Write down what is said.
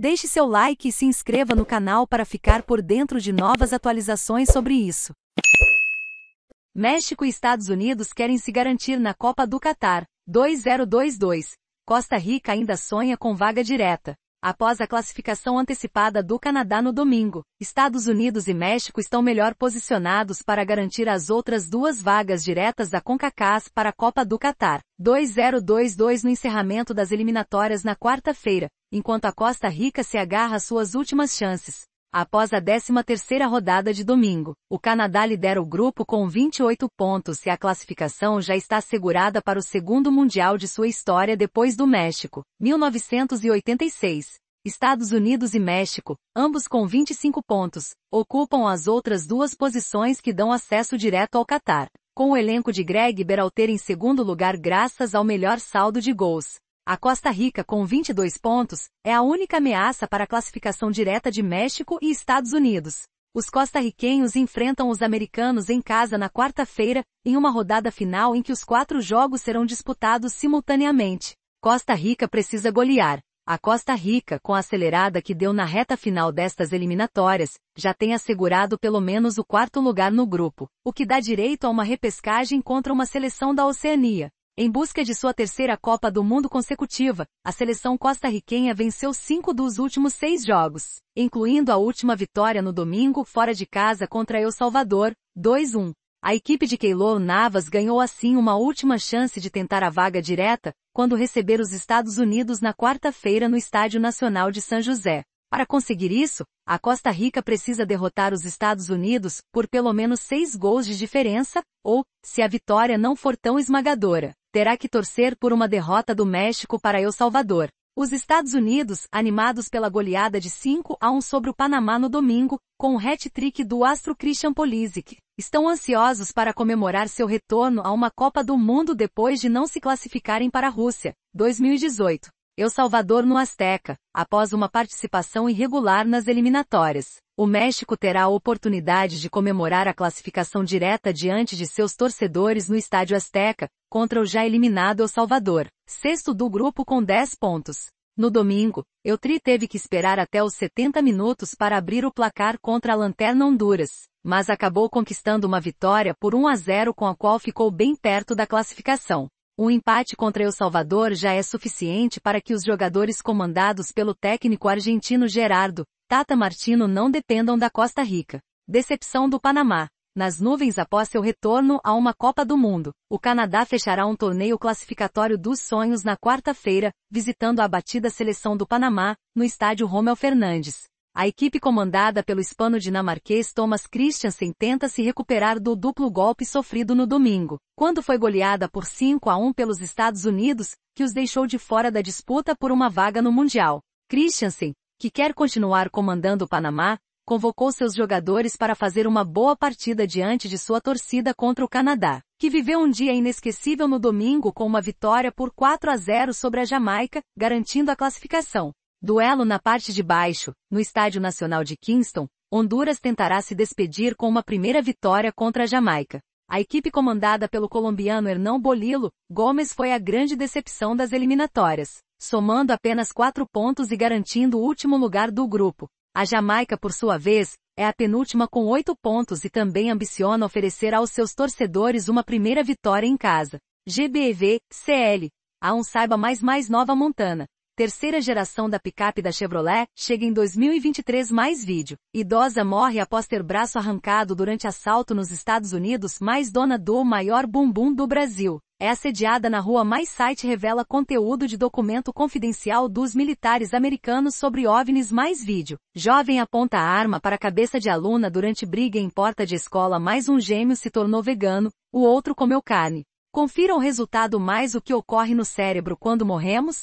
Deixe seu like e se inscreva no canal para ficar por dentro de novas atualizações sobre isso. México e Estados Unidos querem se garantir na Copa do Catar, 2022. Costa Rica ainda sonha com vaga direta. Após a classificação antecipada do Canadá no domingo, Estados Unidos e México estão melhor posicionados para garantir as outras duas vagas diretas da CONCACAF para a Copa do Catar, 2022 no encerramento das eliminatórias na quarta-feira, enquanto a Costa Rica se agarra às suas últimas chances. Após a 13ª rodada de domingo, o Canadá lidera o grupo com 28 pontos e a classificação já está assegurada para o segundo Mundial de sua história depois do México, 1986. Estados Unidos e México, ambos com 25 pontos, ocupam as outras duas posições que dão acesso direto ao Catar, com o elenco de Greg Berhalter em segundo lugar graças ao melhor saldo de gols, a Costa Rica, com 22 pontos, é a única ameaça para a classificação direta de México e Estados Unidos. Os costarriquenhos enfrentam os americanos em casa na quarta-feira, em uma rodada final em que os quatro jogos serão disputados simultaneamente. Costa Rica precisa golear. A Costa Rica, com a acelerada que deu na reta final destas eliminatórias, já tem assegurado pelo menos o quarto lugar no grupo, o que dá direito a uma repescagem contra uma seleção da Oceania. Em busca de sua terceira Copa do Mundo consecutiva, a seleção costarriquenha venceu cinco dos últimos seis jogos, incluindo a última vitória no domingo fora de casa contra El Salvador, 2-1. A equipe de Keylor Navas ganhou assim uma última chance de tentar a vaga direta, quando receber os Estados Unidos na quarta-feira no Estádio Nacional de São José. Para conseguir isso, a Costa Rica precisa derrotar os Estados Unidos por pelo menos seis gols de diferença, ou, se a vitória não for tão esmagadora, terá que torcer por uma derrota do México para El Salvador. Os Estados Unidos, animados pela goleada de 5 a 1 sobre o Panamá no domingo, com o um hat-trick do astro Christian Pulisic, estão ansiosos para comemorar seu retorno a uma Copa do Mundo depois de não se classificarem para a Rússia, 2018. El Salvador no Azteca, após uma participação irregular nas eliminatórias. O México terá a oportunidade de comemorar a classificação direta diante de seus torcedores no Estádio Azteca, contra o já eliminado El Salvador, sexto do grupo com 10 pontos. No domingo, Eutri teve que esperar até os 70 minutos para abrir o placar contra a Lanterna Honduras, mas acabou conquistando uma vitória por 1 a 0 com a qual ficou bem perto da classificação. Um empate contra El Salvador já é suficiente para que os jogadores comandados pelo técnico argentino Gerardo, Tata Martino não dependam da Costa Rica. Decepção do Panamá. Nas nuvens após seu retorno a uma Copa do Mundo, o Canadá fechará um torneio classificatório dos sonhos na quarta-feira, visitando a abatida seleção do Panamá, no estádio Romel Fernandes. A equipe comandada pelo hispano dinamarquês Thomas Christiansen tenta se recuperar do duplo golpe sofrido no domingo, quando foi goleada por 5 a 1 pelos Estados Unidos, que os deixou de fora da disputa por uma vaga no Mundial. Christiansen, que quer continuar comandando o Panamá, convocou seus jogadores para fazer uma boa partida diante de sua torcida contra o Canadá, que viveu um dia inesquecível no domingo com uma vitória por 4 a 0 sobre a Jamaica, garantindo a classificação. Duelo na parte de baixo, no Estádio Nacional de Kingston, Honduras tentará se despedir com uma primeira vitória contra a Jamaica. A equipe comandada pelo colombiano Hernão Bolilo, Gomes foi a grande decepção das eliminatórias, somando apenas quatro pontos e garantindo o último lugar do grupo. A Jamaica, por sua vez, é a penúltima com oito pontos e também ambiciona oferecer aos seus torcedores uma primeira vitória em casa. GBV, CL. A um saiba mais mais Nova Montana terceira geração da picape da Chevrolet, chega em 2023 mais vídeo. Idosa morre após ter braço arrancado durante assalto nos Estados Unidos, mais dona do maior bumbum do Brasil. É assediada na rua mais site revela conteúdo de documento confidencial dos militares americanos sobre OVNIs mais vídeo. Jovem aponta arma para cabeça de aluna durante briga em porta de escola mais um gêmeo se tornou vegano, o outro comeu carne. Confira o resultado mais o que ocorre no cérebro quando morremos?